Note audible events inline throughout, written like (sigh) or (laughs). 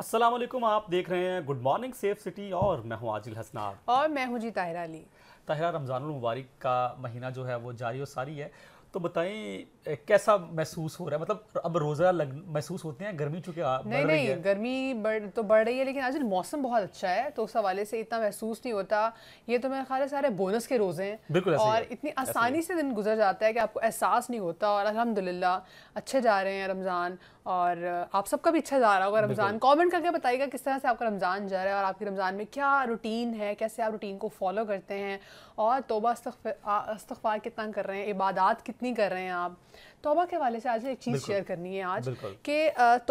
असलम आप देख रहे हैं गुड मॉर्निंग सेफ सिटी और मैं हूं आजिल हसनार और मैं हूं जी ताहिरा अली ताहिरा रमज़ान मुबारक का महीना जो है वो जारी और सारी है तो बताएं कैसा महसूस हो रहा है मतलब अब रोज़ा लग महसूस होते हैं गर्मी चुके आ, नहीं नहीं नहीं गर्मी बढ़ तो बढ़ रही है लेकिन आज मौसम बहुत अच्छा है तो उस हवाले से इतना महसूस नहीं होता ये तो मेरे ख्याल सारे बोनस के रोज़े हैं बिल्कुल और इतनी आसानी से दिन गुजर जाता है कि आपको एहसास नहीं होता और अलहमदिल्ला अच्छे जा रहे हैं रमज़ान और आप सबका भी अच्छा जा रहा होगा रमज़ान कमेंट करके बताइएगा किस तरह से आपका रमज़ान जा रहा है और आपके रमज़ान में क्या रूटीन है कैसे आप रूटीन को फॉलो करते हैं और तोबा इस्तफार कितना कर रहे हैं इबादत कितनी कर रहे हैं आप तोबा के हवाले से आज एक चीज़ शेयर करनी है आज कि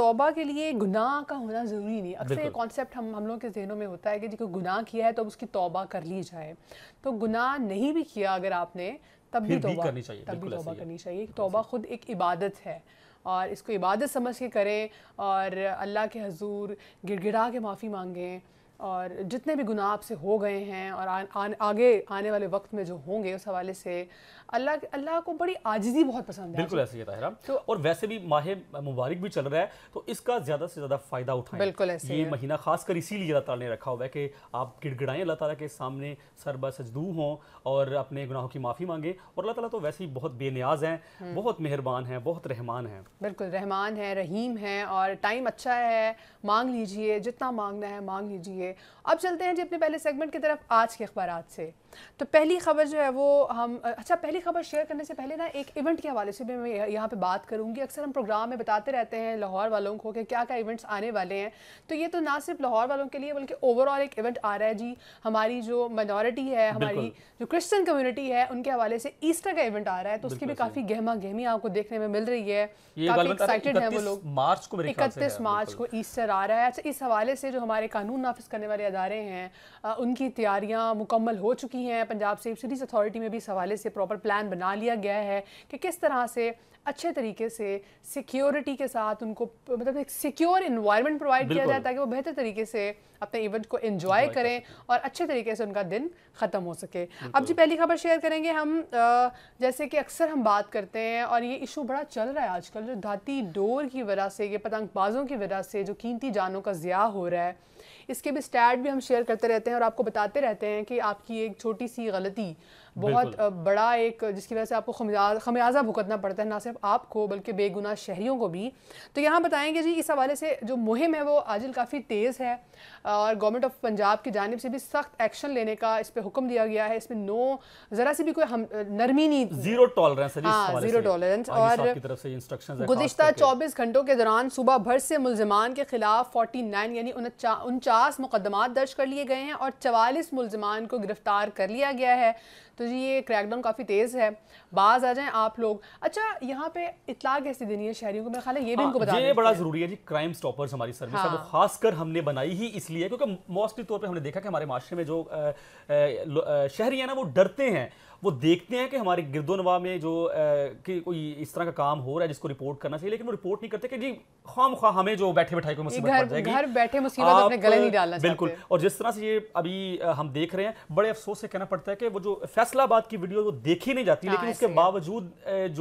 तोबा के लिए गुनाह का होना ज़रूरी नहीं अक्सर ये कॉन्सेप्ट हम हम लोग के जहनों में होता है कि जो गुनाह किया है तो उसकी तोबा कर ली जाए तो गुनाह नहीं भी किया अगर आपने तब भी तोबा करनी चाहिए तब भी तोबा करनी चाहिए तोबा खुद एक इबादत है और इसको इबादत समझ के करें और अल्लाह के हजूर गिड़गिड़ा के माफ़ी मांगें और जितने भी गुनाह आपसे हो गए हैं और आ, आ, आगे आने वाले वक्त में जो होंगे उस हवाले से अल्लाह अल्लाह को बड़ी आजिजी बहुत पसंद है बिल्कुल ऐसे ही तो और वैसे भी माह मुबारक भी चल रहा है तो इसका ज़्यादा से ज़्यादा फ़ायदा उठाएं बिल्कुल ऐसे ये महीना खासकर इसीलिए अल्लाह तला ने रखा हुआ है कि आप गिड़गिड़ाएं अल्लाह तला के सामने सरबा सजदू हों और अपने गुनाहों की माफ़ी मांगें और अल्लाह तला तो वैसे ही बहुत बेनियाज हैं हम्म। बहुत मेहरबान हैं बहुत रहमान हैं बिल्कुल रहमान है रहीम है और टाइम अच्छा है मांग लीजिए जितना मांगना है मांग लीजिए करेंगे अब चलते हैं जी अपने पहले सेगमेंट की तरफ आज के अखबार से तो पहली खबर जो है वो हम अच्छा पहली खबर शेयर करने से पहले ना एक इवेंट के हवाले से भी मैं यहाँ पे बात करूँगी अक्सर हम प्रोग्राम में बताते रहते हैं लाहौर वालों को कि क्या क्या इवेंट्स आने वाले हैं तो ये तो ना सिर्फ लाहौर वालों के लिए बल्कि ओवरऑल एक इवेंट आ रहा है जी हमारी जो माइनॉरिटी है हमारी जो क्रिश्चन कम्युनिटी है उनके हवाले से ईस्टर का इवेंट आ रहा है तो उसकी भी काफ़ी गहमा गहमी आपको देखने में मिल रही है काफ़ी एक्साइटेड है वो लोग मार्च को इकतीस मार्च को ईस्टर आ रहा है अच्छा इस हवाले से जो हमारे कानून नाफिज करने वाले अदारे हैं उनकी तैयारियाँ मुकम्मल हो चुकी हैं हैं पंजाब सेफ सिटीज अथॉरिटी में भी इस हवाले से प्रॉपर प्लान बना लिया गया है कि किस तरह से अच्छे तरीके से सिक्योरिटी के साथ उनको मतलब एक सिक्योर इन्वायरमेंट प्रोवाइड किया जाए ताकि वो बेहतर तरीके से अपने इवेंट को इन्जॉय करें और अच्छे तरीके से उनका दिन ख़त्म हो सके अब जी पहली खबर शेयर करेंगे हम जैसे कि अक्सर हम बात करते हैं और ये इशू बड़ा चल रहा है आजकल जो धाती डोर की वजह से ये पतंगबाजों की वजह से जो कीमती जानों का ज़िया हो रहा है इसके भी स्टैट भी हम शेयर करते रहते हैं और आपको बताते रहते हैं कि आपकी एक छोटी सी गलती बहुत बड़ा एक जिसकी वजह से आपको खमियाजा भुगतना पड़ता है ना सिर्फ आपको बल्कि बेगुनाह शहरीों को भी तो यहाँ बताएंगे जी इस हवाले से जो मुहिम है वो आजिल काफ़ी तेज़ है और गवर्नमेंट ऑफ पंजाब की जानब से भी सख्त एक्शन लेने का इस पर हुक्म दिया गया है इसमें नो ज़रा सी भी कोई हम नरमी नहीं जीरो टॉलरेंस हाँ जीरो टॉलरेंस और गुजशत चौबीस घंटों के दौरान सुबह भर से मुलजमान के खिलाफ फोर्टी नाइन यानी उनचास मुकदमा दर्ज कर लिए गए हैं और चवालीस मुलजमान को गिरफ्तार कर लिया गया है तो जी ये क्रैकडाउन काफ़ी तेज़ है बाज आ जाएं आप लोग अच्छा यहाँ पे इतला कैसे देनी है शहरियों को मेरा ख्याल है ये भी हाँ, इनको बता ये बड़ा ज़रूरी है जी क्राइम स्टॉपर्स हमारी सर्विस हाँ। है वो हाँ। खासकर हमने बनाई ही इसलिए क्योंकि मोस्टली तौर पर हमने देखा कि हमारे माशरे में जो शहरी हैं ना वो डरते हैं वो देखते हैं कि हमारे गिरदोनवा में जो कि कोई इस तरह का काम हो रहा है जिसको रिपोर्ट करना चाहिए लेकिन वो रिपोर्ट नहीं करते कि जी खाम खा हमें जो बैठे बैठाई को मुसीबत पड़ जाएगी घर बैठे मुसीबत अपने गले नहीं डालना बिल्कुल और जिस तरह से ये अभी हम देख रहे हैं बड़े अफसोस से कहना पड़ता है कि वो जो फैसलाबाद की वीडियो वो देखी नहीं जाती हाँ, लेकिन उसके बावजूद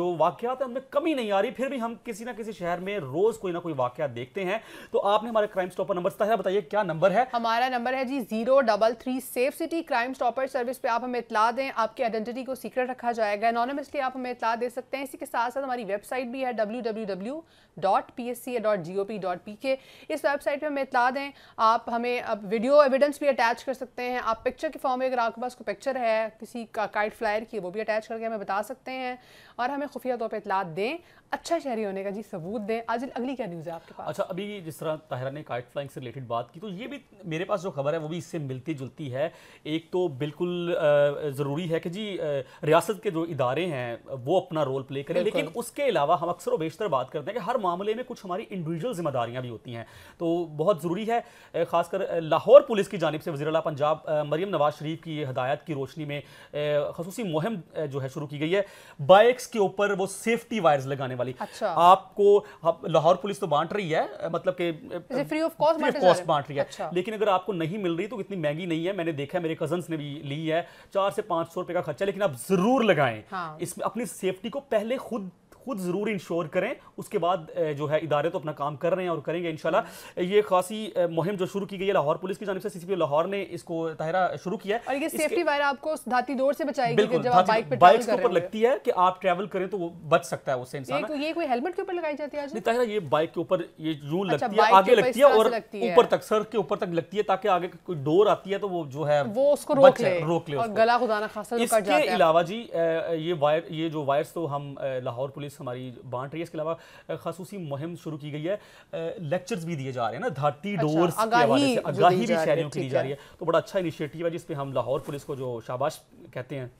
जो वाकत है उनमें कमी नहीं आ रही फिर भी हम किसी ना किसी शहर में रोज कोई ना कोई वाक्य देखते हैं तो आपने हमारे क्राइम स्टॉपर नंबर बताइए क्या नंबर है हमारा नंबर है जी zero double three safe city crime stopper service पे आप हमें इतला दें आपकी आइडेंटिटी को सीक्रेट रखा जाएगा एनोनमसली आप हमें इतला दे सकते हैं इसी के साथ साथ हमारी वेबसाइट भी है W W W dot P S C dot G O P dot P K इस वेबसाइट पर हमें इतला दें आप हमें अब वीडियो एविडेंस भी अटैच कर सकते हैं आप पिक्चर के फॉर्म में अगर आपके पास कोई पिक्चर है किसी का काइट फ्लायर की वो भी अटैच करके हमें बता सकते हैं और हमें खुफिया तौर पर इतला दें अच्छा शहरी होने का जी सबूत दें आज अगली क्या न्यूज़ है आपके पास अच्छा अभी जिस तरह ताहरा ने काइट फ्लाइंग से रिलेटेड बात की तो ये भी मेरे पास जो खबर है वो भी इससे मिलती जुलती है एक तो बिल्कुल ज़रूरी है कि जी रियासत के जो इदारे हैं वो अपना रोल प्ले करें लेकिन उसके अलावा हम अक्सर वेशतर बात करते हैं कि हर मामले में कुछ हमारी इंडिविजुअल जिम्मेदारियाँ भी होती हैं तो बहुत ज़रूरी है ख़ासकर लाहौर पुलिस की जानब से वजी अला पंजाब मरीम नवाज शरीफ की हदायत की रोशनी में खसूसी मुहिम जो है शुरू की गई है बाइक्स के ऊपर वो सेफ्टी वायर्स लगाने वाली अच्छा। आपको लाहौर पुलिस तो बांट रही है मतलब कि फ्री ऑफ कॉस्ट बांट रही है अच्छा। लेकिन अगर आपको नहीं मिल रही तो इतनी महंगी नहीं है मैंने देखा है मेरे कजन ने भी ली है चार से पाँच सौ रुपये का खर्चा लेकिन आप जरूर लगाएं हाँ। इसमें अपनी सेफ्टी को पहले खुद खुद ज़रूर इंश्योर करें उसके बाद जो है इदारे तो अपना काम कर रहे हैं और करेंगे इन ये खासी मुहिम जो शुरू की गई है लाहौर पुलिस की जानव से सीसीपी लाहौर ने इसको ताहरा शुरू किया और ये सेफ्टी वायर आपको धाती दौर से बचाएगी बिल्कुल बाइक के ऊपर लगती है कि आप ट्रैवल करें तो वो बच सकता है उससे इंसान ये, कोई हेलमेट के ऊपर लगाई जाती है नहीं ताहरा ये बाइक के ऊपर ये यूं अच्छा, लगती है आगे लगती है और ऊपर तक सर के ऊपर तक लगती है ताकि आगे कोई डोर आती है तो वो जो है वो उसको रोक ले रोक ले गला खुदा ना खासा तो इसके अलावा जी ये वायर ये जो वायर्स तो हम लाहौर पुलिस हमारी बांट रही है इसके अलावा खसूसी मुहिम शुरू की गई है लेक्चर्स भी दिए जा रहे हैं ना धरती अच्छा, डोर्स आगाही भी शहरियों की दी जा रही है तो बड़ा अच्छा इनिशिएटिव है जिसपे हम लाहौर पुलिस को जो शाबाश कहते हैं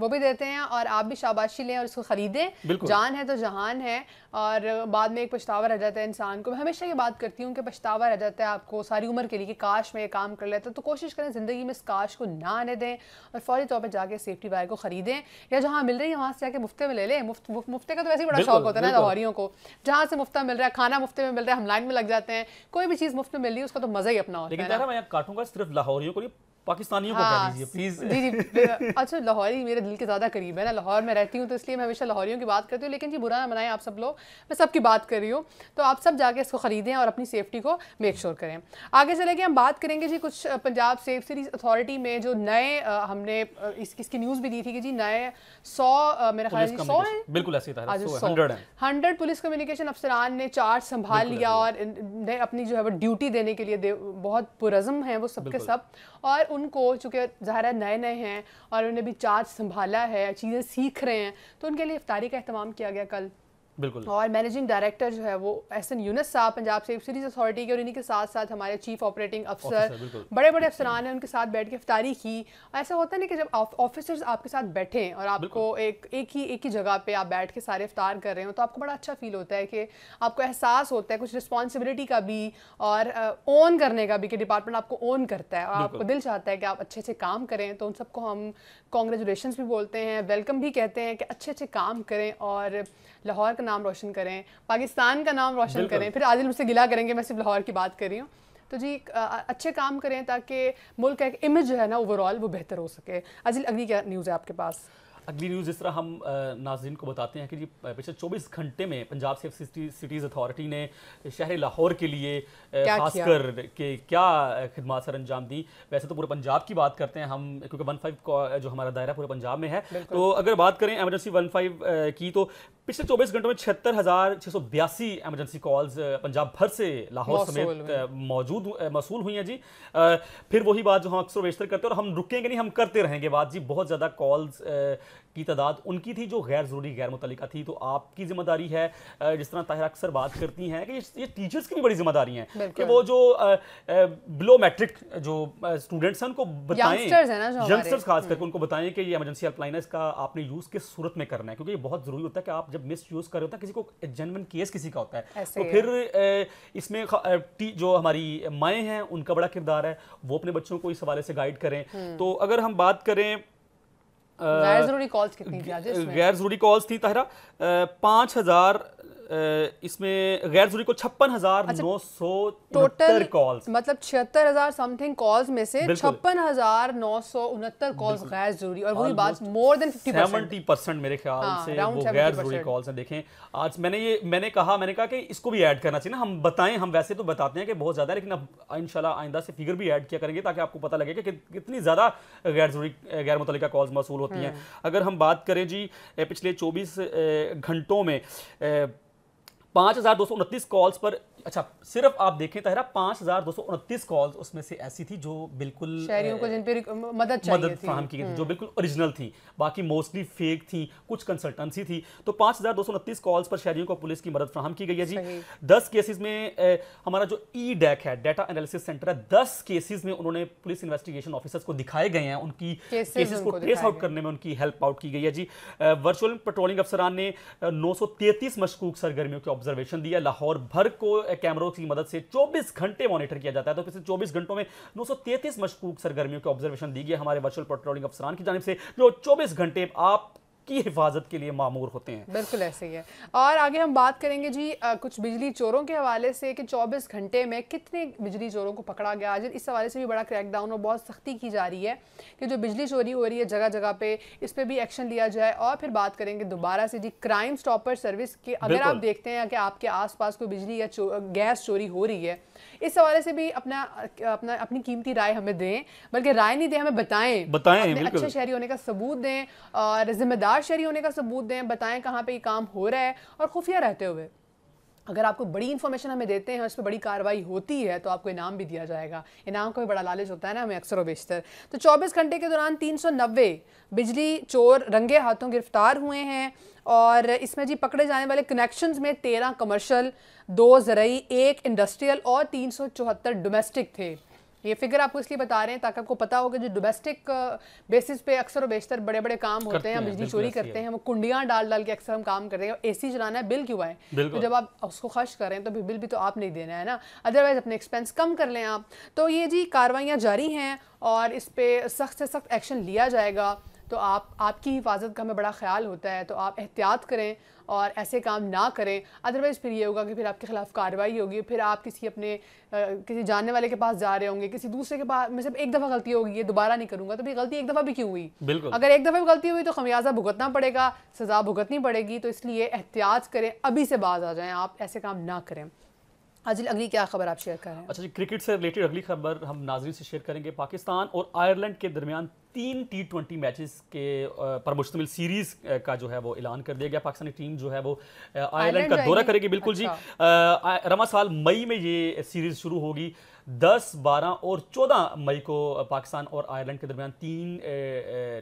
वो भी देते हैं और आप भी शाबाशी लें और इसको ख़रीदें जान है तो जहान है और बाद में एक पछतावा रह जाता है इंसान को मैं हमेशा ये बात करती हूँ कि पछतावा रह जाता है आपको सारी उम्र के लिए कि काश मैं ये काम कर लेता तो कोशिश करें ज़िंदगी में इस काश को ना आने दें और फौरी तौर पर जाके सेफ्टी वायर को ख़रीदें या जहाँ मिल रही है वहाँ से जाके मुफ्ते में ले लें मुफ्त मुफ्ते का तो वैसे ही बड़ा शौक होता है ना लाहौरियों को जहाँ से मुफ्ता मिल रहा है खाना मुफ्ते में मिल रहा है हम लाइन में लग जाते हैं कोई भी चीज़ मुफ्त में मिल रही है उसका तो मज़ा ही अपना होता है सिर्फ लाहौरियों को पाकिस्तानियों हाँ, को कह हाँ, दीजिए प्लीज जी जी अच्छा लाहौर ही मेरे दिल के ज्यादा करीब है ना लाहौर में रहती हूँ तो इसलिए मैं हमेशा लाहौरियों की बात करती हूँ लेकिन जी बुरा ना मनाएं आप सब लोग मैं सबकी बात कर रही हूँ तो आप सब जाके इसको खरीदें और अपनी सेफ्टी को मेक श्योर करें आगे चले के हम बात करेंगे जी कुछ पंजाब सेफ सीरीज अथॉरिटी में जो नए हमने इस, इसकी न्यूज़ भी दी थी कि जी नए सौ मेरे ख्याल सौ बिल्कुल हंड्रेड पुलिस कम्युनिकेशन अफसरान ने चार्ज संभाल लिया और अपनी जो है वो ड्यूटी देने के लिए बहुत पुरजम है वो सबके सब और उनको चूँकि ज़ाहिर नए नए हैं और उन्होंने भी चार्ज संभाला है चीज़ें सीख रहे हैं तो उनके लिए इफ्तारी का अहतमाम किया गया कल और मैनेजिंग डायरेक्टर जो है वो एन यूनस साहब पंजाब सेफ सीरीज अथॉरिटी के और इन्हीं के साथ साथ हमारे चीफ ऑपरेटिंग अफसर बड़े बड़े अफसरान हैं उनके साथ बैठ के अफ्तारी की ऐसा होता है ना कि जब ऑफिसर्स आपके साथ बैठे और आपको एक एक ही एक ही जगह पे आप बैठ के सारे अफ्तार कर रहे हो तो आपको बड़ा अच्छा फील होता है कि आपको एहसास होता है कुछ रिस्पॉन्सिबिलिटी का भी और ओन करने का भी कि डिपार्टमेंट आपको ओन करता है और आपको दिल चाहता है कि आप अच्छे अच्छे काम करें तो उन सबको हम कॉन्ग्रेचुलेशन भी बोलते हैं वेलकम भी कहते हैं कि अच्छे अच्छे काम करें और लाहौर का का नाम रोशन करें पाकिस्तान का नाम रोशन करें फिर आदिल मुझसे गिला करेंगे मैं सिर्फ लाहौर की बात कर रही हूँ तो जी अच्छे काम करें ताकि मुल्क का एक इमेज जो है ना ओवरऑल वो बेहतर हो सके आदिल अगली क्या न्यूज़ है आपके पास अगली न्यूज़ जिस तरह हम नाजरन को बताते हैं कि जी पिछले 24 घंटे में पंजाब सेफ सिटीज़ अथॉरिटी ने शहर लाहौर के लिए खासकर के क्या खदमात सर अंजाम दी वैसे तो पूरे पंजाब की बात करते हैं हम क्योंकि वन फाइव जो हमारा दायरा पूरे पंजाब में है तो अगर बात करें एमरजेंसी वन फाइव की तो पिछले 24 घंटों में छिहत्तर हजार छह सौ बयासी एमरजेंसी कॉल्स पंजाब भर से लाहौर समेत मौजूद मौसूल हुई हैं जी फिर वही बात जो हम अक्सर बेशतर करते हैं और हम रुकेंगे नहीं हम करते रहेंगे बात जी बहुत ज़्यादा कॉल्स की तादाद उनकी थी जो गैर ज़रूरी गैर मुतलिका थी तो आपकी जिम्मेदारी है जिस तरह ताहिर अक्सर बात करती हैं कि ये टीचर्स की भी बड़ी जिम्मेदारी है कि वो जो बिलो मैट्रिक जो स्टूडेंट्स हैं उनको बताएं यंगस्टर्स खास करके हम्म। उनको बताएं कि ये एमरजेंसी हेल्पलाइन है इसका आपने यूज़ किस सूरत में करना है क्योंकि ये बहुत ज़रूरी होता है कि आप जब मिस यूज़ कर रहे होता है किसी को जेनवन केस किसी का होता है तो फिर इसमें जो हमारी माएँ हैं उनका बड़ा किरदार है वो अपने बच्चों को इस हवाले से गाइड करें हम्म। तो अगर हम बात करें गैर जरूरी कॉल्स कितनी थी गैर जरूरी कॉल्स थी तहरा पाँच हज़ार इसमें गैर जरूरी को छप्पन हजार अच्छा, नौ सौ टोटल कॉल मतलब छिहत्तर हजार समथिंग कॉल्स में से छप्पन हजार नौ सौ उनहत्तर कॉल्स गैर जरूरी और वही बात मोर देन सेवेंटी परसेंट मेरे ख्याल हाँ, से वो गैर जरूरी कॉल्स हैं देखें आज मैंने ये मैंने कहा मैंने कहा कि इसको भी ऐड करना चाहिए ना हम बताएं हम वैसे तो बताते हैं कि बहुत ज्यादा लेकिन अब इनशाला आइंदा से फिगर भी ऐड किया करेंगे ताकि आपको पता लगे कि कितनी ज्यादा गैर जरूरी गैर मुतल कॉल्स मौसू होती हैं हम्म। अगर हम बात करें जी पिछले चौबीस घंटों में पाँच हज़ार दो सौ उनतीस कॉल्स पर अच्छा सिर्फ आप देखें तहरा पांच हजार दो सौ उनतीस कॉल उसमें से ऐसी थी जो बिल्कुल शहरियों को जिन पे मदद चाहिए मदद फ्राहम की गई थी जो हम्म। बिल्कुल ओरिजिनल थी बाकी मोस्टली फेक थी कुछ कंसल्टेंसी थी तो पांच हजार दो सौ उनतीस कॉल्स पर शहरियों को पुलिस की मदद फ्राहम की गई है जी दस केसेज में हमारा जो ई डैक है डाटा एनालिसिस सेंटर है दस केसेज में उन्होंने पुलिस इन्वेस्टिगेशन ऑफिसर्स को दिखाए गए हैं उनकी केसेज को ट्रेस आउट करने में उनकी हेल्प आउट की गई है जी वर्चुअल पेट्रोलिंग अफसरान ने नौ सौ तैतीस मशकूक सरगर्मियों की ऑब्जर्वेशन दिया लाहौर भर को कैमरों की मदद से 24 घंटे मॉनिटर किया जाता है तो पिछले 24 घंटों में 933 मशकूक सरगर्मियों के ऑब्जर्वेशन दी गई हमारे वर्चुअल पेट्रोलिंग अफसरान की जानब से जो 24 घंटे आप की हिफाजत के लिए मामूर होते हैं बिल्कुल ऐसे ही है और आगे हम बात करेंगे जी आ, कुछ बिजली चोरों के हवाले से कि 24 घंटे में कितने बिजली चोरों को पकड़ा गया आज इस हवाले से भी बड़ा क्रैकडाउन और बहुत सख्ती की जा रही है कि जो बिजली चोरी हो रही है जगह जगह पे इस पर भी एक्शन लिया जाए और फिर बात करेंगे दोबारा से जी क्राइम स्टॉपर सर्विस के अगर आप देखते हैं कि आपके आस कोई बिजली या गैस चोरी हो रही है इस हवाले से भी अपना अपना अपनी कीमती राय हमें दें बल्कि राय नहीं दें हमें बताएं बताएं अच्छे शहरी होने का सबूत दें और जिम्मेदार शहरी होने का सबूत दें बताएं कहाँ पे ये काम हो रहा है और खुफिया रहते हुए अगर आपको बड़ी इन्फॉर्मेशन हमें देते हैं उस पर बड़ी कार्रवाई होती है तो आपको इनाम भी दिया जाएगा इनाम का भी बड़ा लालच होता है ना हमें अक्सर व बेशतर तो 24 घंटे के दौरान 390 बिजली चोर रंगे हाथों गिरफ्तार हुए हैं और इसमें जी पकड़े जाने वाले कनेक्शंस में तेरह कमर्शल दो ज़रूरी एक इंडस्ट्रियल और तीन डोमेस्टिक थे ये फिगर आपको इसलिए बता रहे हैं ताकि आपको पता होगा जो डोमेस्टिक बेसिस uh, पे अक्सर और बेशतर बड़े बड़े काम होते हैं बिजली चोरी करते हैं वो कुंडियाँ डाल डाल के अक्सर हम काम करते हैं ए सी चलाना है बिल क्यों आए तो जब आप उसको खर्च करें तो बिल भी तो आप नहीं देना है ना अदरवाइज अपने एक्सपेंस कम कर लें आप तो ये जी कार्रवाइयाँ जारी हैं और इस पर सख्त से सख्त एक्शन लिया जाएगा तो आप आपकी हिफाजत का हमें बड़ा ख्याल होता है तो आप एहतियात करें और ऐसे काम ना करें अदरवाइज़ फिर ये होगा कि फिर आपके ख़िलाफ़ कार्रवाई होगी फिर आप किसी अपने आ, किसी जानने वाले के पास जा रहे होंगे किसी दूसरे के पास मैं एक दफ़ा गलती होगी ये दोबारा नहीं करूँगा तो फिर गलती एक दफ़ा भी क्यों हुई बिल्कुल अगर एक दफ़ा भी गलती हुई तो खमियाजा भुगतना पड़ेगा सज़ा भुगतनी पड़ेगी तो इसलिए एहतियात करें अभी से बाज आ जाएँ आप ऐसे काम ना करें आज अगली क्या खबर आप शेयर करें अच्छा जी क्रिकेट से रिलेटेड अगली खबर हम नाजरी से शेयर करेंगे पाकिस्तान और आयरलैंड के दरमियान तीन टी ट्वेंटी मैचेस के पर मुश्तमिल सीरीज का जो है वो ऐलान कर दिया गया पाकिस्तानी टीम जो है वो आयरलैंड का दौरा करेगी बिल्कुल अच्छा। जी रमा साल मई में ये सीरीज शुरू होगी 10, 12 और 14 मई को पाकिस्तान और आयरलैंड के दरमियान तीन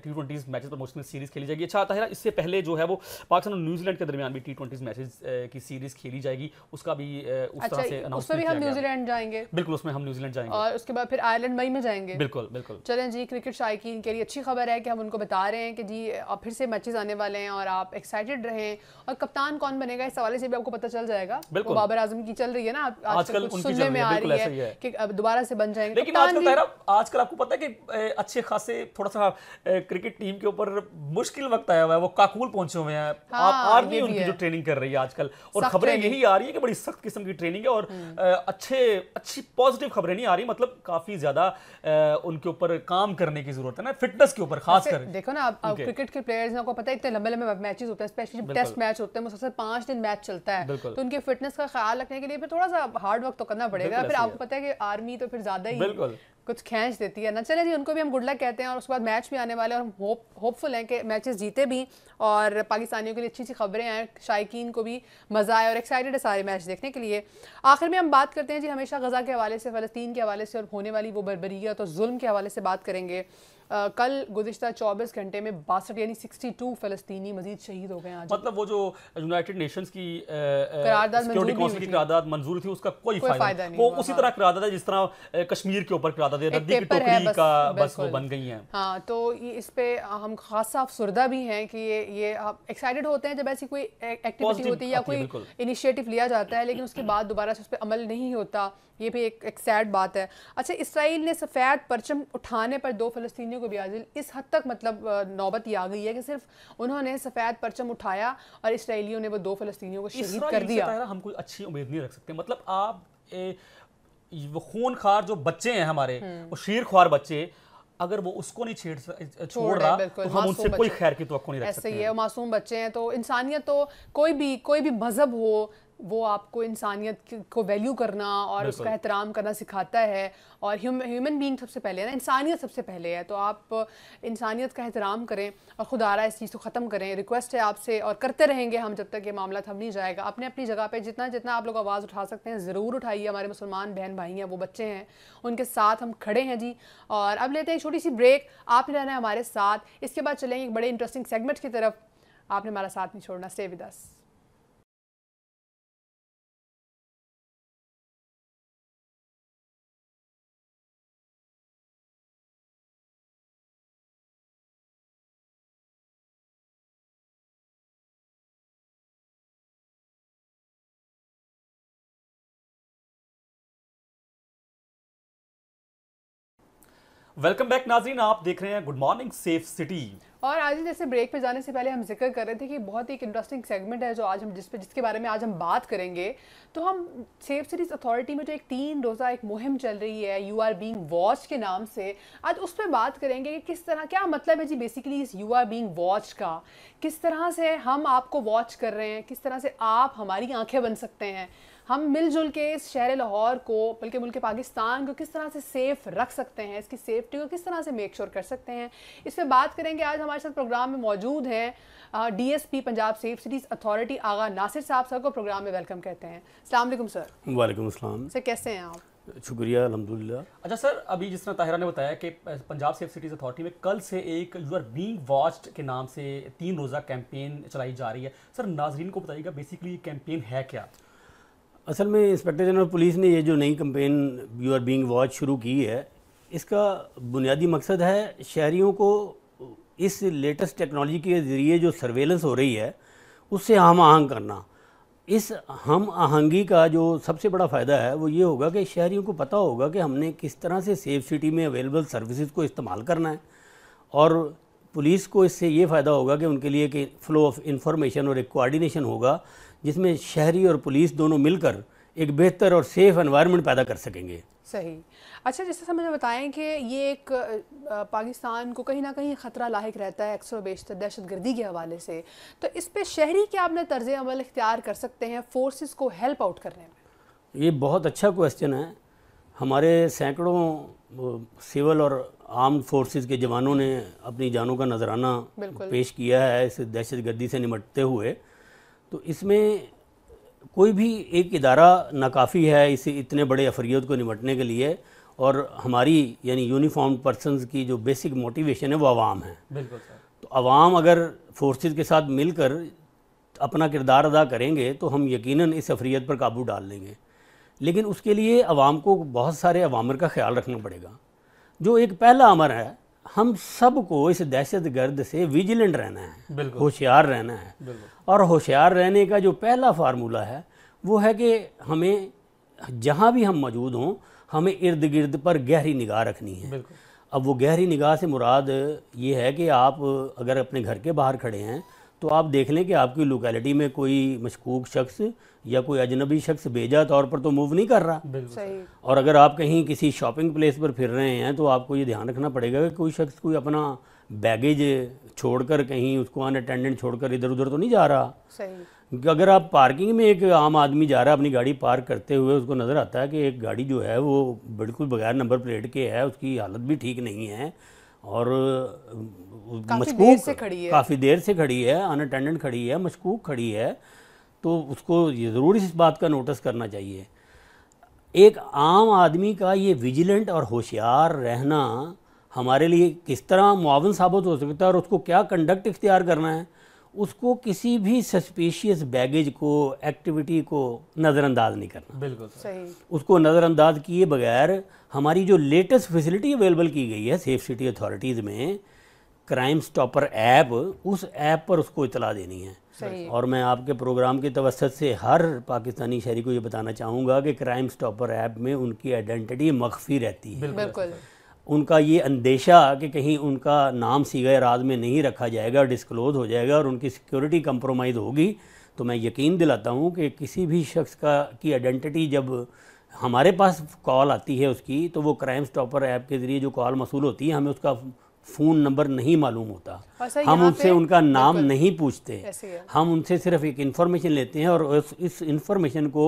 टी ट्वेंटी मैचेस पर मुश्तमिल सीरीज़ खेली जाएगी अच्छा है इससे पहले जो है वो पाकिस्तान और न्यूजीलैंड के दरमियान भी टी ट्वेंटी मैचेस की सीरीज़ खेली जाएगी उसका भी उस अच्छा, तरह से उसमें भी हम न्यूजीलैंड जाएंगे बिल्कुल उसमें हम न्यूजीलैंड जाएंगे और उसके बाद फिर आयरलैंड मई में जाएंगे बिल्कुल बिल्कुल चलें जी क्रिकेट शायकीन उनके लिए अच्छी खबर है कि हम उनको बता रहे हैं कि जी आप फिर से मैचेस आने वाले हैं और आप एक्साइटेड रहें और कप्तान कौन बनेगा इस हवाले से भी आपको पता चल जाएगा वो बाबर आजम की चल रही है ना आजकल सुनने में आ रही है कि दोबारा से बन जाएंगे लेकिन आजकल आपको पता है कि अच्छे खासे थोड़ा सा क्रिकेट टीम के ऊपर मुश्किल वक्त आया हुआ है वो काकुल पहुंचे हुए हैं आप हाँ, आर्मी उनकी जो ट्रेनिंग कर रही है आजकल और खबरें यही आ रही है कि बड़ी सख्त किस्म की ट्रेनिंग है और हम्म। अच्छे अच्छी पॉजिटिव खबरें नहीं आ रही मतलब काफी ज्यादा उनके ऊपर काम करने की जरूरत है ना फिटनेस के ऊपर खास कर देखो ना आप okay. क्रिकेट के प्लेयर्स आपको पता है इतने लंबे लंबे मैचेस होते हैं स्पेशली जब टेस्ट मैच होते हैं सबसे पांच दिन मैच चलता है तो उनके फिटनेस का ख्याल रखने के लिए फिर थोड़ा सा हार्ड वर्क तो करना पड़ेगा फिर आपको पता है कि आर्मी तो फिर ज्यादा ही कुछ खेच देती है ना चले जी उनको भी हम गुड लक कहते हैं और उसके बाद मैच भी आने वाले और हम होप होपफुल हैं कि मैचेस जीते भी और पाकिस्तानियों के लिए अच्छी अच्छी खबरें हैं शायकीन को भी मज़ा आए और एक्साइटेड है सारे मैच देखने के लिए आखिर में हम बात करते हैं जी हमेशा गज़ा के हवाले से फ़लस्तीन के हवाले से और होने वाली वो बरबरीत और तो जुल्म के हवाले से बात करेंगे कल गुजशत 24 घंटे में बासठ यानी 62 फलस्तनी मजीद शहीद हो गए आज मतलब वो जो यूनाइटेड नेशंस की सिक्योरिटी मंजूर थी उसका कोई, फायदा नहीं वो उसी हाँ। तरह करारदाद है जिस तरह कश्मीर के ऊपर की का बस वो बन गई हैं हाँ तो इस पे हम खासा अफसरदा भी हैं कि ये ये आप एक्साइटेड होते हैं जब ऐसी कोई एक्टिविटी होती है या कोई इनिशिएटिव लिया जाता है लेकिन उसके बाद दोबारा से उस पर अमल नहीं होता ये भी एक सैड बात है अच्छा इसराइल ने सफ़ेद परचम उठाने पर दो फलस्तीनी कंपनियों को भी इस हद तक मतलब नौबत ही आ गई है कि सिर्फ उन्होंने सफ़ेद परचम उठाया और इसराइलियों ने वो दो फलस्तियों को शहीद कर दिया हम कोई अच्छी उम्मीद नहीं रख सकते मतलब आप ए, वो खून खार जो बच्चे हैं हमारे हम्म। वो शीर ख्वार बच्चे अगर वो उसको नहीं छेड़ छोड़, छोड़ रहा तो हम उनसे कोई खैर की तो नहीं रख सकते ऐसे ही है मासूम बच्चे हैं तो इंसानियत तो कोई भी कोई भी मजहब हो वो आपको इंसानियत को वैल्यू करना और उसका एहतराम करना सिखाता है और ह्यूमन बीइंग सबसे पहले है ना इंसानियत सबसे पहले है तो आप इंसानियत का एहतराम करें और खुद आरा इस चीज़ को ख़त्म करें रिक्वेस्ट है आपसे और करते रहेंगे हम जब तक ये मामला थम नहीं जाएगा अपने अपनी जगह पर जितना जितना आप लोग आवाज़ उठा सकते हैं ज़रूर उठाइए हमारे मुसलमान बहन भाई हैं वो बच्चे हैं उनके साथ हम खड़े हैं जी और अब लेते हैं छोटी सी ब्रेक आपने रहना है हमारे साथ इसके बाद चलेंगे एक बड़े इंटरेस्टिंग सेगमेंट की तरफ आपने हमारा साथ नहीं छोड़ना stay with us welcome back नाजरीन आप देख रहे हैं गुड मॉर्निंग सेफ सिटी और आज जैसे ब्रेक पे जाने से पहले हम जिक्र कर रहे थे कि बहुत ही एक इंटरेस्टिंग सेगमेंट है जो आज हम जिस पे जिसके बारे में आज हम बात करेंगे तो हम सेफ सिटीज़ अथॉरिटी में जो एक तीन रोज़ा एक मुहिम चल रही है यू आर बींग वॉच के नाम से आज उस पर बात करेंगे कि किस तरह क्या मतलब है जी बेसिकली इस यू आर बींग वॉच का किस तरह से हम आपको वॉच कर रहे हैं किस तरह से आप हमारी आँखें बन सकते हैं हम मिलजुल के इस शहर लाहौर को बल्कि मुल्क पाकिस्तान को किस तरह से सेफ़ रख सकते हैं इसकी सेफ्टी को किस तरह से मेक श्योर sure कर सकते हैं इस पर बात करेंगे आज हमारे साथ प्रोग्राम में मौजूद हैं D S P Punjab safe cities authority Agha Nasir साहब सर को प्रोग्राम में वेलकम कहते हैं अलमैकम सर वालेकुम सर कैसे हैं आप शुक्रिया अलहमदिल्ला अच्छा सर अभी जिस तरह ताहिरा ने बताया कि पंजाब सेफ सिटीज़ अथॉरिटी में कल से एक यू आर बींग वॉच्ड के नाम से तीन रोज़ा कैंपेन चलाई जा रही है सर नाजरीन को बताइएगा बेसिकली ये कैंपेन है क्या असल में इंस्पेक्टर जनरल पुलिस ने ये जो नई campaign you are being watch शुरू की है इसका बुनियादी मकसद है शहरीों को इस लेटेस्ट टेक्नोलॉजी के ज़रिए जो सर्वेलेंस हो रही है उससे हम आहंग करना इस हम आहंगी का जो सबसे बड़ा फ़ायदा है वो ये होगा कि शहरीों को पता होगा कि हमने किस तरह से सेफ सिटी में अवेलेबल सर्विसेज को इस्तेमाल करना है और पुलिस को इससे ये फ़ायदा होगा कि उनके लिए कि फ़्लो ऑफ इंफॉर्मेशन और एक कोऑर्डिनेशन होगा जिसमें शहरी और पुलिस दोनों मिलकर एक बेहतर और सेफ एनवायरनमेंट पैदा कर सकेंगे सही अच्छा जैसे समझे बताएं कि ये एक पाकिस्तान को कहीं ना कहीं ख़तरा लाक रहता है अक्सर बेशतर दहशत गर्दी के हवाले से तो इस पर शहरी क्या अपना तर्ज अमल इख्तियार कर सकते हैं फोर्सेस को हेल्प आउट करने में ये बहुत अच्छा क्वेश्चन है हमारे सैकड़ों सिविल और आर्म फोर्सेस के जवानों ने अपनी जानों का नजराना पेश किया है इस दहशत गर्दी से निमटते हुए तो इसमें कोई भी एक इदारा नाकाफ़ी है इसे इतने बड़े अफरीत को निमटने के लिए और हमारी यानी यूनिफॉर्म पर्सनस की जो बेसिक मोटिवेशन है वो आवाम है बिल्कुल सर तो आवाम अगर फोर्सेस के साथ मिलकर अपना किरदार अदा करेंगे तो हम यकीनन इस अफरीत पर काबू डाल लेंगे लेकिन उसके लिए आवाम को बहुत सारे अवामर का ख्याल रखना पड़ेगा जो एक पहला अमर है हम सबको इस दहशत गर्द से विजिलेंट रहना है होशियार रहना है और होशियार रहने का जो पहला फार्मूला है वो है कि हमें जहाँ भी हम मौजूद हों हमें इर्द गिर्द पर गहरी निगाह रखनी है अब वो गहरी निगाह से मुराद ये है कि आप अगर अपने घर के बाहर खड़े हैं तो आप देख लें कि आपकी लोकेलिटी में कोई मशकूक शख्स या कोई अजनबी शख्स बेजा तौर पर तो मूव नहीं कर रहा और अगर आप कहीं किसी शॉपिंग प्लेस पर फिर रहे हैं तो आपको ये ध्यान रखना पड़ेगा कि कोई शख्स कोई अपना बैगेज छोड़कर कहीं उसको अन अटेंडेंट छोड़कर इधर उधर तो नहीं जा रहा अगर आप पार्किंग में एक आम आदमी जा रहा है अपनी गाड़ी पार्क करते हुए उसको नज़र आता है कि एक गाड़ी जो है वो बिल्कुल बगैर नंबर प्लेट के है उसकी हालत भी ठीक नहीं है और मशकूक से खड़ी काफ़ी देर से खड़ी है अनअटेंडेंट खड़ी है मशकूक खड़ी है तो उसको ज़रूर इस बात का नोटिस करना चाहिए एक आम आदमी का ये विजिलेंट और होशियार रहना हमारे लिए किस तरह मुआवन साबित हो सकता है और उसको क्या कंडक्ट इख्तियार करना है उसको किसी भी सस्पेशियस बैगेज को एक्टिविटी को नज़रअंदाज नहीं करना बिल्कुल सही उसको नज़रअंदाज किए बगैर हमारी जो लेटेस्ट फैसिलिटी अवेलेबल की गई है सेफ सिटी अथॉरिटीज़ में क्राइम स्टॉपर ऐप उस ऐप पर उसको इतला देनी है और मैं आपके प्रोग्राम के तवसत से हर पाकिस्तानी शहरी को ये बताना चाहूँगा कि क्राइम स्टॉपर ऐप में उनकी आइडेंटिटी मख्फी रहती है बिल्कुल उनका ये अंदेशा कि कहीं उनका नाम सीगे राज में नहीं रखा जाएगा डिस्क्लोज़ हो जाएगा और उनकी सिक्योरिटी कंप्रोमाइज़ होगी तो मैं यकीन दिलाता हूँ कि किसी भी शख्स का की आइडेंटिटी जब हमारे पास कॉल आती है उसकी तो वो क्राइम स्टॉपर ऐप के ज़रिए जो कॉल मसूल होती है हमें उसका फ़ोन नंबर नहीं मालूम होता हम उनसे उनका नाम नहीं पूछते हम उनसे सिर्फ एक इन्फॉर्मेशन लेते हैं और इस इन्फॉर्मेशन को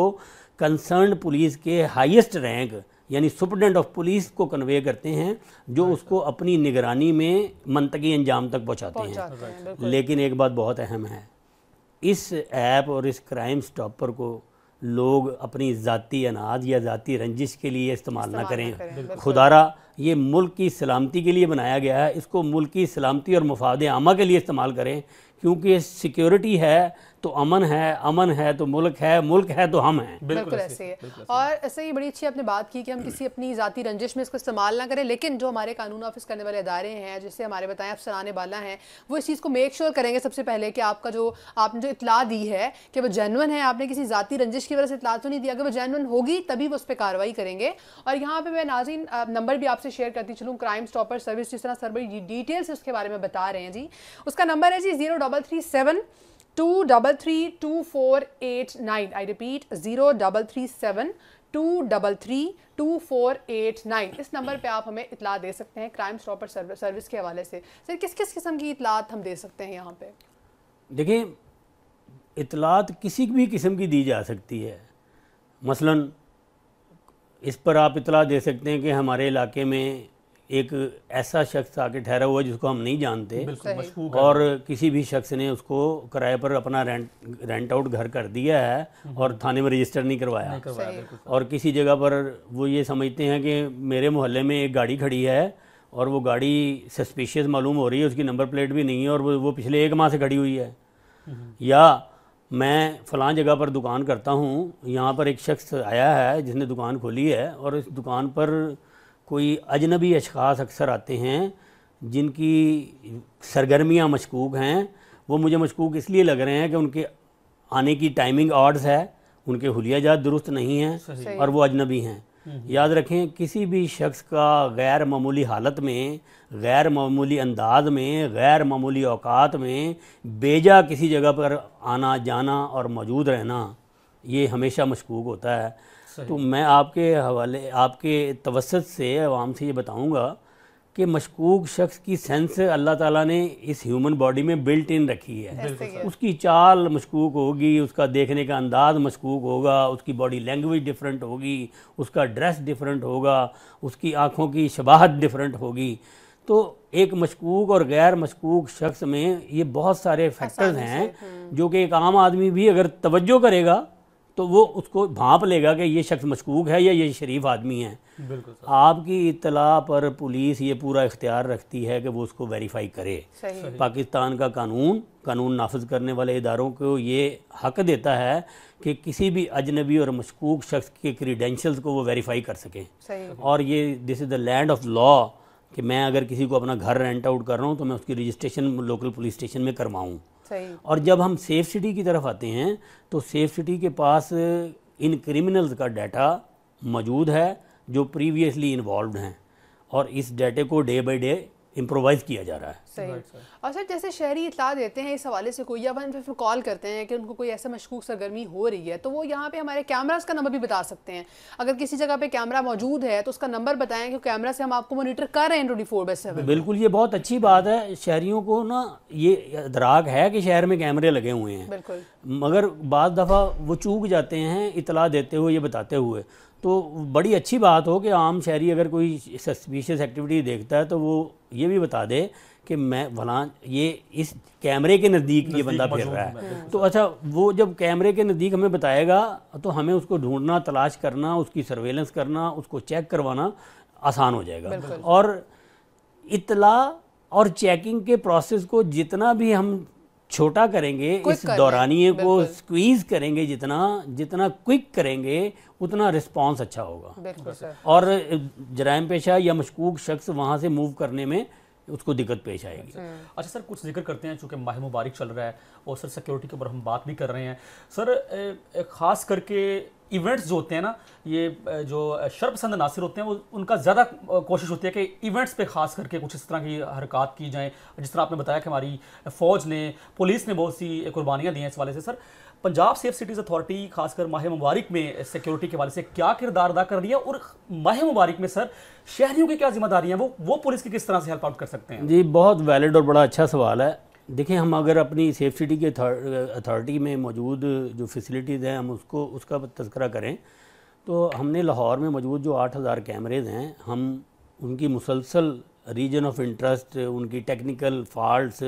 कंसर्न पुलिस के हाईएस्ट रैंक यानी सुप्रिटेंडेंट ऑफ पुलिस को कन्वे करते हैं जो उसको अपनी निगरानी में मनतकी अंजाम तक पहुंचाते हैं लेकिन एक बात बहुत अहम है इस ऐप और इस क्राइम स्टॉपर को लोग अपनी ज़ाती अनाज या ज़ाती रंजिश के लिए इस्तेमाल ना करें, करें। खुदारा ये मुल्क की सलामती के लिए बनाया गया है इसको मुल्क की सलामती और मफाद आमा के लिए इस्तेमाल करें क्योंकि सिक्योरिटी है तो अमन है अमन है तो मुल्क है मुल्क है तो हम हैं बिल्कुल ऐसे है और ऐसे ही बड़ी अच्छी आपने बात की कि हम किसी अपनी ज़ाती रंजिश में इसको इस्तेमाल ना करें लेकिन जो हमारे कानून ऑफिस करने वाले अदारे हैं जिससे हमारे बताएं आने वाला है वो इस चीज़ को मेक श्योर करेंगे सबसे पहले कि आपका जो आपने जो इतला दी है कि वो जेनवन है आपने किसी जाति रंजिश की वजह से इतला तो नहीं दी अगर वो जेनवन होगी तभी वो उस पर कार्रवाई करेंगे और यहाँ पर मैं नाजिन नंबर भी आपसे शेयर करती चलूँ क्राइम स्टॉपर सर्विस जिस तरह सर बड़ी डिटेल्स उसके बारे में बता रहे हैं जी उसका नंबर है जी zero double three seven two double three two four eight nine I repeat zero double three seven two double three two four eight nine इस नंबर पे आप हमें इतला दे सकते हैं क्राइम स्टॉपर सर्विस के हवाले से सर किस किस किस्म की इतलात हम दे सकते हैं यहाँ पे देखिए इतलात किसी भी किस्म की दी जा सकती है मसलन इस पर आप इतला दे सकते हैं कि हमारे इलाके में एक ऐसा शख्स आके ठहरा हुआ है जिसको हम नहीं जानते और किसी भी शख्स ने उसको किराए पर अपना रेंट रेंट आउट घर कर दिया है हम्म। और थाने में रजिस्टर नहीं करवाया, नहीं और किसी जगह पर वो ये समझते हैं कि मेरे मोहल्ले में एक गाड़ी खड़ी है और वो गाड़ी सस्पिशियस मालूम हो रही है उसकी नंबर प्लेट भी नहीं है और वो, वो पिछले एक माह से खड़ी हुई है हम्म। या मैं फलां जगह पर दुकान करता हूँ यहाँ पर एक शख्स आया है जिसने दुकान खोली है और इस दुकान पर कोई अजनबी अशखास अक्सर आते हैं जिनकी सरगर्मियाँ मशकूक हैं वो मुझे मशकूक इसलिए लग रहे हैं कि उनके आने की टाइमिंग ऑर्ड्स है उनके हलिया जात दुरुस्त नहीं हैं और वो अजनबी हैं हम्म, हम्म। याद रखें किसी भी शख्स का गैर मामूली हालत में गैर मामूली अंदाज में गैर मामूली अवकात में बेजा किसी जगह पर आना जाना और मौजूद रहना ये हमेशा मशकूक होता है तो मैं आपके हवाले आपके तवसत से आवाम से ये बताऊँगा कि मशकूक शख्स की सेंस अल्लाह ताला ने इस ह्यूमन बॉडी में बिल्ट इन रखी है उसकी चाल मशकूक होगी उसका देखने का अंदाज मशकूक होगा उसकी बॉडी लैंग्वेज डिफरेंट होगी उसका ड्रेस डिफरेंट होगा उसकी आँखों की शबाहत डिफरेंट होगी तो एक मशकूक और गैर मशकूक शख्स में ये बहुत सारे फैक्टर्स हैं हम्म। जो कि एक आम आदमी भी अगर तवज्जो करेगा तो वो उसको भाप लेगा कि ये शख्स मशकूक है या ये शरीफ आदमी है बिल्कुल आपकी इतला पर पुलिस ये पूरा इख्तियार रखती है कि वो उसको वेरीफाई करे पाकिस्तान का कानून कानून नाफज करने वाले इदारों को ये हक देता है कि किसी भी अजनबी और मशकूक शख्स के क्रीडेंशल्स को वो वेरीफाई कर सकें और ये this is the land of law कि मैं अगर किसी को अपना घर रेंट आउट कर रहा हूँ तो मैं उसकी रजिस्ट्रेशन लोकल पुलिस स्टेशन में करवाऊँ और जब हम सेफ सिटी की तरफ आते हैं तो सेफ सिटी के पास इन क्रिमिनल्स का डाटा मौजूद है जो प्रीवियसली इन्वॉल्व हैं और इस डाटे को डे बाई डे इम्प्रोवाइज किया जा रहा है सही और सर जैसे शहरी इतला देते हैं इस हवाले से कोई या फिर कॉल करते हैं कि उनको कोई ऐसा मशकूक सरगर्मी हो रही है तो वो यहाँ पे हमारे कैमराज का नंबर भी बता सकते हैं अगर किसी जगह पे कैमरा मौजूद है तो उसका नंबर बताएं कि कैमरा से हम आपको मोनिटर कर रहे हैं ट्वेंटी फोर बाई सेवन बिल्कुल ये बहुत अच्छी बात है शहरीों को ना ये दराग है कि शहर में कैमरे लगे हुए हैं बिल्कुल मगर बाद दफ़ा वो चूक जाते हैं इतला देते हुए ये बताते हुए तो बड़ी अच्छी बात हो कि आम शहरी अगर कोई सस्पिशियस एक्टिविटी देखता है तो वो ये भी बता दे कि मैं भला ये इस कैमरे के नज़दीक ये बंदा फिर रहा है तो अच्छा वो जब कैमरे के नज़दीक हमें बताएगा तो हमें उसको ढूंढना तलाश करना उसकी सर्वेलेंस करना उसको चेक करवाना आसान हो जाएगा और इतला और चेकिंग के प्रोसेस को जितना भी हम छोटा करेंगे इस दौरानिए को स्क्वीज करेंगे जितना जितना क्विक करेंगे उतना रिस्पांस अच्छा होगा और जराइम पेशा या मशकूक शख्स वहाँ से मूव करने में उसको दिक्कत पेश आएगी हम्म। अच्छा सर कुछ जिक्र करते हैं चूंकि माह मुबारक चल रहा है और सर सिक्योरिटी के ऊपर हम बात भी कर रहे हैं सर ख़ास करके इवेंट्स जो होते हैं ना ये जो शर्पसंद नासिर होते हैं वो उनका ज़्यादा कोशिश होती है कि इवेंट्स पे खास करके कुछ इस तरह की हरकत की जाएँ जिस तरह आपने बताया कि हमारी फ़ौज ने पुलिस ने बहुत सी कुर्बानियाँ दी हैं इस वाले से sir Punjab safe cities authority खासकर माह मुबारक में सिक्योरिटी के वाले से क्या किरदार अदा कर रही है और माह मुबारक में सर शहरीों की क्या जिम्मेदारियाँ वो वो पुलिस की किस तरह से हेल्प आउट कर सकते हैं जी बहुत वैलिड और बड़ा अच्छा सवाल है देखें हम अगर अपनी सेफ सिटी के अथॉरिटी में मौजूद जो फैसिलिटीज़ हैं हम उसको उसका तस्करा करें तो हमने लाहौर में मौजूद जो 8000 कैमरेज़ हैं हम उनकी मुसलसल रीजन ऑफ इंटरेस्ट उनकी टेक्निकल फॉल्ट्स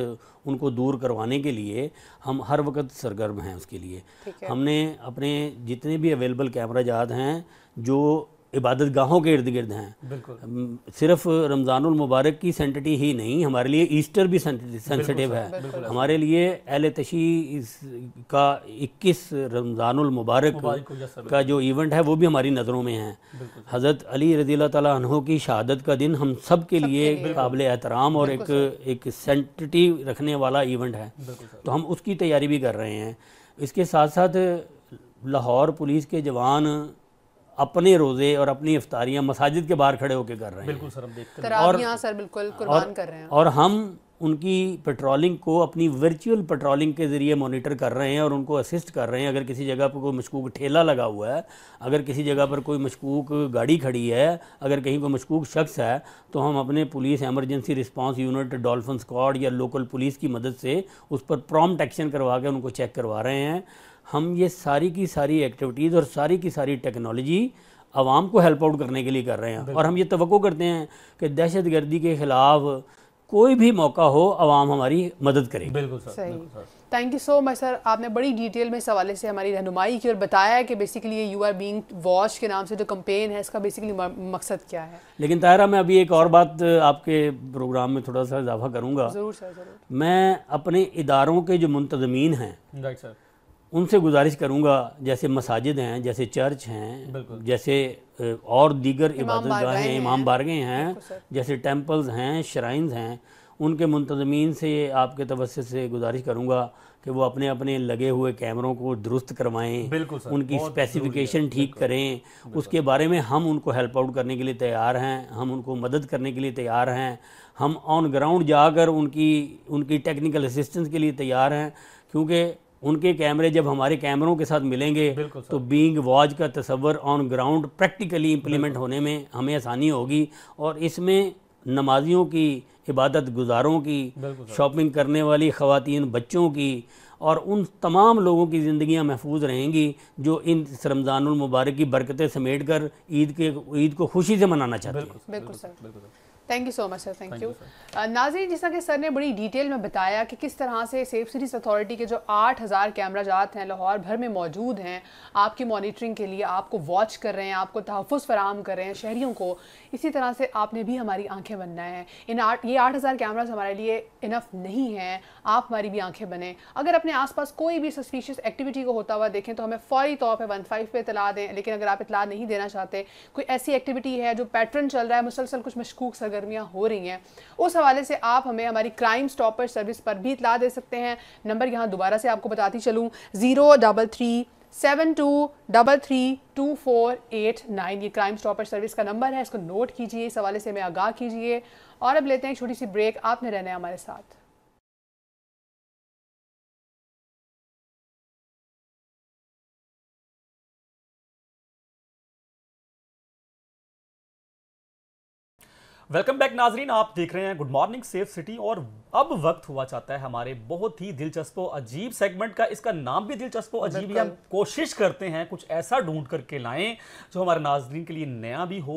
उनको दूर करवाने के लिए हम हर वक्त सरगर्म हैं उसके लिए है। हमने अपने जितने भी अवेलेबल कैमरा जात हैं जो इबादत गाहों के इर्द गिर्द हैं सिर्फ सिर्फ रमज़ानमबारक की सेंटिटी ही नहीं हमारे लिए ईस्टर भी सेंसिटिव है हमारे लिए एल तशी का 21 रमज़ानमबारक का जो इवेंट है वो भी हमारी नज़रों में है हज़रत अली रज़ी तहों की शहादत का दिन हम सब के लिए काबिल एहतराम और एक एक सेंटिटी रखने वाला इवेंट है तो हम उसकी तैयारी भी कर रहे हैं इसके साथ साथ लाहौर पुलिस के जवान अपने रोजे और अपनी इफ्तारियां मसाजिद के बाहर खड़े होकर कर रहे हैं बिल्कुल सर हम देखते हैं और सर बिल्कुल कुर्बान कर रहे हैं और हम उनकी पेट्रोलिंग को अपनी वर्चुअल पेट्रोलिंग के ज़रिए मॉनिटर कर रहे हैं और उनको असिस्ट कर रहे हैं अगर किसी जगह पर कोई मशकूक ठेला लगा हुआ है अगर किसी जगह पर कोई मशकूक गाड़ी खड़ी है अगर कहीं कोई मशकूक शख्स है तो हम अपने police emergency response unit dolphin squad या लोकल पुलिस की मदद से उस पर प्रॉम्प्ट एक्शन करवा के उनको चेक करवा रहे हैं हम ये सारी की सारी एक्टिविटीज़ और सारी की सारी टेक्नोलॉजी आवाम को हेल्प आउट करने के लिए कर रहे हैं और हम ये तो करते हैं कि दहशत गर्दी के ख़िलाफ़ कोई भी मौका हो आवाम हमारी मदद करें बिल्कुल सर सही thank you so much sir आपने बड़ी डिटेल में इस हवाले से हमारी रहनुमाई की और बताया कि बेसिकली ये यू आर बीइंग वॉच के नाम से जो कम्पेन है इसका बेसिकली मकसद क्या है लेकिन तायरा मैं अभी एक और बात आपके प्रोग्राम में थोड़ा सा इजाफा करूँगा ज़रूर सर ज़रूर मैं अपने इदारों के जो मुंतजमीन हैं उनसे गुजारिश करूंगा जैसे मसाजिद हैं जैसे चर्च हैं जैसे और दीगर हैं इमाम बारगें हैं जैसे टेम्पल्स हैं श्राइन्स हैं उनके मुंतजमीन से आपके तवस्से से गुजारिश करूंगा कि वो अपने अपने लगे हुए कैमरों को दुरुस्त करवाएं उनकी स्पेसिफिकेशन ठीक करें उसके बारे में हम उनको हेल्प आउट करने के लिए तैयार हैं हम उनको मदद करने के लिए तैयार हैं हम ऑन ग्राउंड जाकर उनकी उनकी टेक्निकल असिस्टेंस के लिए तैयार हैं क्योंकि उनके कैमरे जब हमारे कैमरों के साथ मिलेंगे तो बीइंग वॉच का तस्वर ऑन ग्राउंड प्रैक्टिकली इम्प्लीमेंट होने में हमें आसानी होगी और इसमें नमाजियों की इबादत गुजारों की शॉपिंग करने वाली ख़वान बच्चों की और उन तमाम लोगों की ज़िंदियाँ महफूज रहेंगी जो इन रमज़ानमबारक की बरकतें समेट कर ईद के ईद को खुशी से मनाना चाहते हैं बिल्कुल sir thank you so much sir thank you नाजरीन जैसा कि सर ने बड़ी डिटेल में बताया कि किस तरह से सेफ सिटीज़ अथॉरिटी के जो आठ हज़ार कैमरा जात हैं लाहौर भर में मौजूद हैं आपकी मॉनिटरिंग के लिए आपको वॉच कर रहे हैं आपको तहफ़ फराम कर रहे हैं शहरीों को इसी तरह से आपने भी हमारी आंखें बनना है इन आठ ये आठ हज़ार कैमराज हमारे लिए इनफ नहीं हैं आप हमारी भी आँखें बने अगर अपने आस पास कोई भी सस्पिशियस एक्टिविटी को होता हुआ देखें तो हमें फ़ौरी तौर पर वन फाइव पर इतला दें लेकिन अगर आप इतला नहीं देना चाहते कोई ऐसी एक्टिविटी है जो पैटर्न चल रहा है मुसलसल कुछ मशकूक सरगर सरगर्मियाँ हो रही हैं उस हवाले से आप हमें हमारी क्राइम स्टॉपर सर्विस पर भी इतला दे सकते हैं नंबर यहाँ दोबारा से आपको बताती चलूँ zero double three seven two double three two four eight nine ये क्राइम स्टॉपर सर्विस का नंबर है इसको नोट कीजिए इस हवाले से हमें आगाह कीजिए और अब लेते हैं एक छोटी सी ब्रेक आपने रहना है हमारे साथ वेलकम बैक नाजरीन आप देख रहे हैं गुड मॉर्निंग सेफ सिटी और अब वक्त हुआ चाहता है हमारे बहुत ही दिलचस्प अजीब सेगमेंट का इसका नाम भी दिलचस्प अजीब हम कोशिश करते हैं कुछ ऐसा ढूंढ करके लाएं जो हमारे नाजरीन के लिए नया भी हो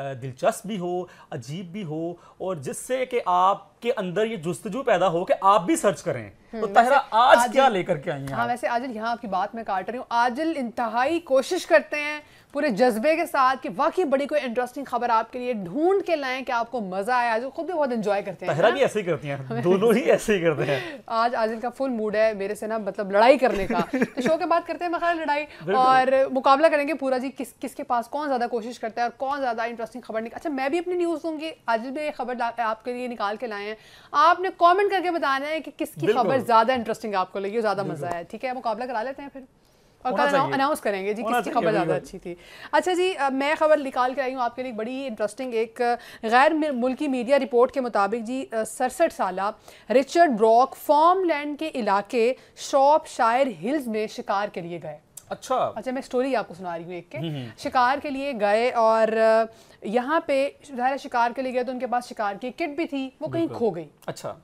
दिलचस्प भी हो अजीब भी हो और जिससे कि आपके अंदर ये जुस्तजू पैदा हो कि आप भी सर्च करें हम्म, तो तहरा आज, आज क्या लेकर के आई है हाँ वैसे आजल यहाँ आपकी बात मैं काट रही हूँ आजल इंतहाई कोशिश करते हैं पूरे जज्बे के साथ कि वाकई बड़ी कोई इंटरेस्टिंग खबर आपके लिए ढूंढ के लाएं कि आपको मजा आया जो खुद भी बहुत इंजॉय करते हैं भी ऐसे ही करती हैं दोनों ही (laughs) ऐसे ही करते हैं आज आजिल का फुल मूड है मेरे से ना मतलब लड़ाई करने का तो शो के बाद करते हैं मखा लड़ाई और मुकाबला करेंगे पूरा जी किस किसके पास कौन ज्यादा कोशिश करता है और कौन ज्यादा इंटरेस्टिंग खबर निकाल अच्छा मैं भी अपनी न्यूज दूंगी आज भी खबर आपके लिए निकाल के लाए हैं आपने कॉमेंट करके बताना है कि किसकी खबर ज्यादा इंटरेस्टिंग आपको लगी ज्यादा मजा आया ठीक है मुकाबला करा लेते हैं फिर और कल अनाउंस करेंगे जी किसकी खबर ज़्यादा अच्छी थी अच्छा जी मैं खबर निकाल के आई हूँ आपके लिए बड़ी इंटरेस्टिंग एक गैर मुल्की मीडिया रिपोर्ट के मुताबिक जी सड़सठ साल रिचर्ड ब्रॉक फॉर्म लैंड के इलाके शॉप शायर हिल्स में शिकार के लिए गए अच्छा अच्छा मैं स्टोरी आपको सुना रही हूँ एक के हम्म, हम्म। शिकार के लिए गए और यहाँ पे शिकार के लिए गए तो उनके पास शिकार की किट भी थी वो कहीं खो गई अच्छा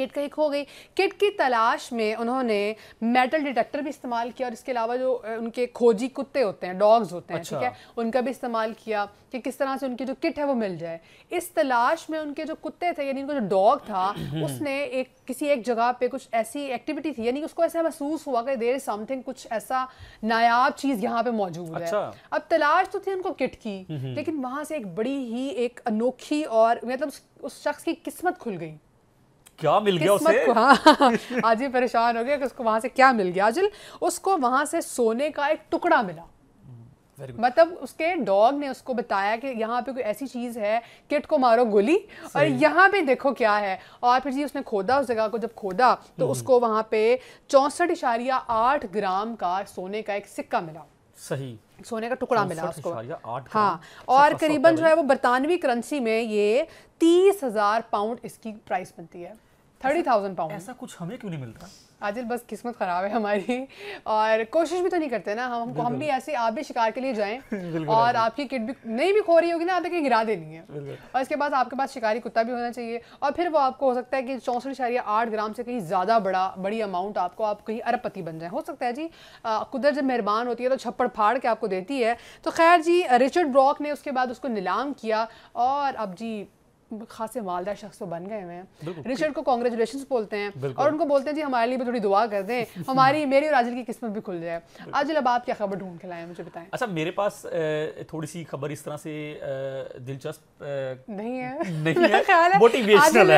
किट कहीं खो गई किट की तलाश में उन्होंने मेटल डिटेक्टर भी इस्तेमाल किया और इसके अलावा जो उनके खोजी कुत्ते होते हैं डॉग्स होते हैं अच्छा। ठीक है अच्छा। उनका भी इस्तेमाल किया कि किस तरह से उनकी जो किट है वो मिल जाए इस तलाश में उनके जो कुत्ते थे यानी उनका जो डॉग था हम्म। उसने एक किसी एक जगह पे कुछ ऐसी एक्टिविटी थी यानी उसको ऐसा महसूस हुआ कि देर समथिंग कुछ ऐसा नायाब चीज़ यहाँ पे मौजूद अच्छा। है अब तलाश तो थी उनको किट की हम्म, हम्म। लेकिन वहाँ से एक बड़ी ही एक अनोखी और मतलब उस शख्स की किस्मत खुल गई क्या मिल गया उसे हाँ, हाँ, हाँ, हाँ आज ही परेशान हो गया कि उसको वहां से क्या मिल गया आजिल उसको वहां से सोने का एक टुकड़ा मिला मतलब उसके डॉग ने उसको बताया कि यहाँ पे कोई ऐसी चीज़ है किट को मारो गोली और यहाँ पे देखो क्या है और फिर जी उसने खोदा उस जगह को जब खोदा तो हम्म। उसको वहां पे चौसठ इशारिया आठ ग्राम का सोने का एक सिक्का मिला सही सोने का टुकड़ा मिला उसको हाँ अच्छा, और अच्छा, करीबन जो है वो बरतानवी करेंसी में ये तीस हज़ार पाउंड इसकी प्राइस बनती है थर्टी थाउजेंड पाउंड ऐसा कुछ हमें क्यों नहीं मिलता आजिल बस किस्मत ख़राब है हमारी और कोशिश भी तो नहीं करते ना हम हमको हम भी ऐसे आप भी शिकार के लिए जाए (laughs) और आपकी किट भी नहीं भी खो रही होगी ना आप कहीं गिरा देनी है और इसके बाद आपके पास शिकारी कुत्ता भी होना चाहिए और फिर वो आपको हो सकता है कि चौंसठ इशारिया आठ ग्राम से कहीं ज़्यादा बड़ा बड़ी अमाउंट आपको आप कहीं अरबपति बन जाए हो सकता है जी कुदर जब मेहरबान होती है तो छप्पड़ फाड़ के आपको देती है तो खैर जी रिचर्ड ब्रॉक ने उसके बाद उसको नीलाम किया और अब जी खासे मालदार शख्स तो बन गए हुए हैं रिचर्ड को कॉन्ग्रेचुलेशन बोलते हैं और उनको बोलते हैं जी हमारे लिए भी थोड़ी दुआ कर दें (laughs) हमारी मेरी और आजल की किस्मत भी खुल जाए आज अब आप क्या खबर ढूंढ के लाए मुझे बताएं अच्छा मेरे पास थोड़ी सी खबर इस तरह से दिलचस्प नहीं है ख्याल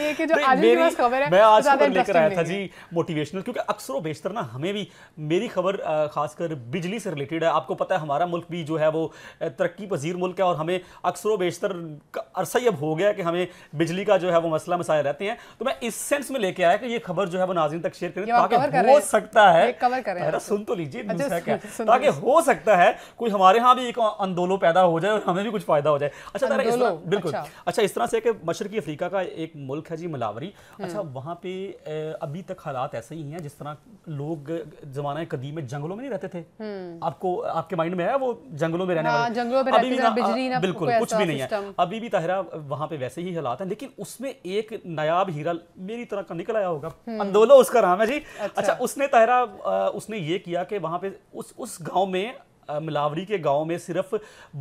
है कि जो खबर है मैं आज खबर लेकर आया था जी मोटिवेशनल क्योंकि अक्सर बेशतर ना हमें भी मेरी खबर खासकर बिजली से रिलेटेड है आपको पता है हमारा मुल्क भी जो है वो तरक्की पजीर मुल्क है और हमें अक्सर बेशतर अरसा ही अब हो गया कि हमें बिजली का जो है वो मसला मसाया रहते हैं तो मैं इस सेंस में लेके आया कि ये खबर जो है वो नाजिन तक शेयर करें ताकि हो सकता है सुन तो लीजिए अच्छा, ताकि हो सकता है कोई हमारे यहाँ भी एक आंदोलन पैदा हो जाए और हमें भी कुछ फायदा हो जाए अच्छा बिल्कुल अच्छा।, अच्छा इस तरह से मशरकी अफ्रीका का एक मुल्क है जी मलावरी अच्छा हम्म। वहाँ पे अभी तक हालात ऐसे ही हैं जिस तरह लोग जमाना कदीम में जंगलों में नहीं रहते थे हम्म। आपको आपके माइंड में है वो जंगलों में रहने हाँ, वाले जंगलों अभी भी बिल्कुल कुछ भी नहीं है अभी भी ताहरा गया वहां पे वैसे ही हालात हैं लेकिन उसमें एक नयाब हीरा मेरी तरह का निकल आया होगा हम्म। अंदोलो उसका नाम है जी अच्छा, अच्छा उसने तहरा उसने ये किया कि वहां पे उस उस गाँव में मिलावरी के गांव में सिर्फ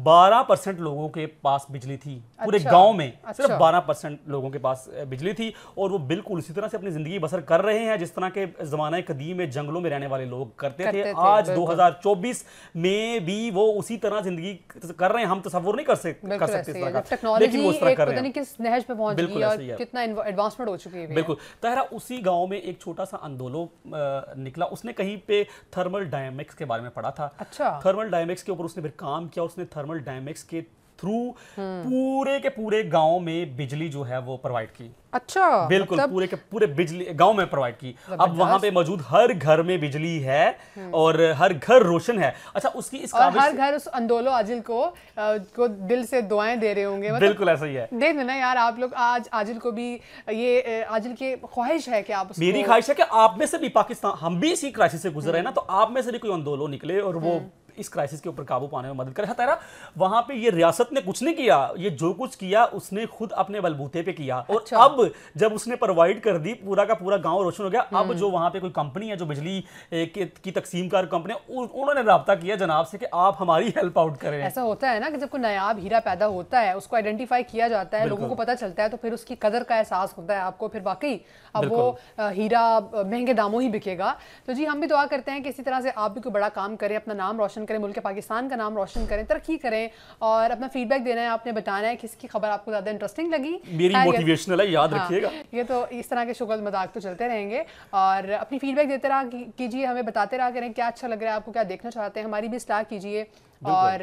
12 परसेंट लोगों के पास बिजली थी अच्छा, पूरे गांव में अच्छा। सिर्फ 12 परसेंट लोगों के पास बिजली थी और वो बिल्कुल इसी तरह से अपनी ज़िंदगी बसर कर रहे हैं जिस तरह के जमाने कदीम में जंगलों में रहने वाले लोग करते, करते थे, थे आज 2024 में भी वो उसी तरह ज़िंदगी कर रहे हैं हम तस्वुर नहीं कर, सक, कर सकते इस तरह का लेकिन वो तरह कर रहे बिल्कुल कितना एडवांसमेंट हो चुकी है बिल्कुल तहरा उसी गाँव में एक छोटा सा आंदोलन निकला उसने कहीं पे थर्मल डायमिक्स के बारे में पढ़ा था अच्छा थर्मल डायनेमिक्स के ऊपर उसने फिर काम किया उसने थर्मल डायनेमिक्स के थ्रू हम्म। पूरे के पूरे गांव में बिजली जो है वो प्रोवाइड की अच्छा बिल्कुल मतलब... पूरे के पूरे बिजली गांव में प्रोवाइड की मतलब अब वहां पे मौजूद हर घर में बिजली है हम्म। और हर घर रोशन है अच्छा उसकी इस और हर घर उस अंदोलो आजिल को को दिल से दुआएं दे रहे होंगे मतलब बिल्कुल ऐसा ही है देख ना यार आप लोग आज आजिल को भी ये आजिल की ख्वाहिश है कि आप मेरी ख्वाहिश है कि आप में से भी पाकिस्तान हम भी इसी क्राइसिस से गुजर रहे हैं ना तो आप में से भी कोई अंदोलो निकले और वो हम्म। इस क्राइसिस के ऊपर काबू पाने में मदद करे तेरा वहां पे ये रियासत ने कुछ नहीं किया ये जो कुछ किया उसने खुद अपने बलबूते पे किया और अच्छा। अब जब उसने प्रोवाइड कर दी पूरा का पूरा गांव रोशन हो गया अब हम्म। जो वहां पे कोई कंपनी है जो बिजली की तकसीम कार कंपनी उन्होंने रबता किया जनाब से कि आप हमारी हेल्प आउट करें ऐसा होता है ना कि जब कोई नयाब हीरा पैदा होता है उसको आइडेंटिफाई किया जाता है लोगों को पता चलता है तो फिर उसकी कदर का एहसास होता है आपको फिर बाकी अब वो हीरा महंगे दामों ही बिकेगा तो जी हम भी दुआ करते हैं कि इसी तरह से आप भी कोई बड़ा काम करें अपना नाम रोशन रोशन करें मुल्क पाकिस्तान का नाम रोशन करें तरक्की करें और अपना फीडबैक देना है आपने बताना है किसकी खबर आपको ज़्यादा इंटरेस्टिंग लगी मेरी मोटिवेशनल है याद हाँ, रखिएगा ये तो इस तरह के शुगल मजाक तो चलते रहेंगे और अपनी फीडबैक देते रहा कीजिए हमें बताते रहा करें क्या अच्छा लग रहा है आपको क्या देखना चाहते हैं हमारी भी स्टार कीजिए और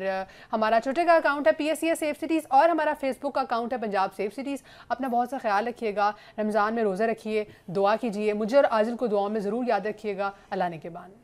हमारा ट्विटर का अकाउंट है पी एस सेफ सिटीज़ और हमारा फेसबुक का अकाउंट है पंजाब सेफ सिटीज़ अपना बहुत सा ख्याल रखिएगा रमज़ान में रोज़ा रखिए दुआ कीजिए मुझे और आजिल को दुआ में ज़रूर याद रखिएगा अल्लाह ने के बाद